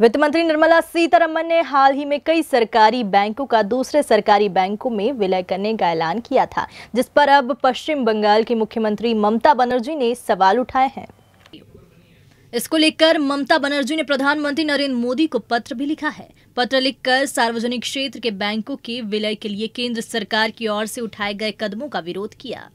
वित्त मंत्री निर्मला सीतारमन ने हाल ही में कई सरकारी बैंकों का दूसरे सरकारी बैंकों में विलय करने का ऐलान किया था जिस पर अब पश्चिम बंगाल की मुख्यमंत्री ममता बनर्जी ने सवाल उठाए हैं इसको लेकर ममता बनर्जी ने प्रधानमंत्री नरेंद्र मोदी को पत्र भी लिखा है पत्र लिखकर सार्वजनिक क्षेत्र के बैंकों के विलय के लिए केंद्र सरकार की ओर से उठाए गए कदमों का विरोध किया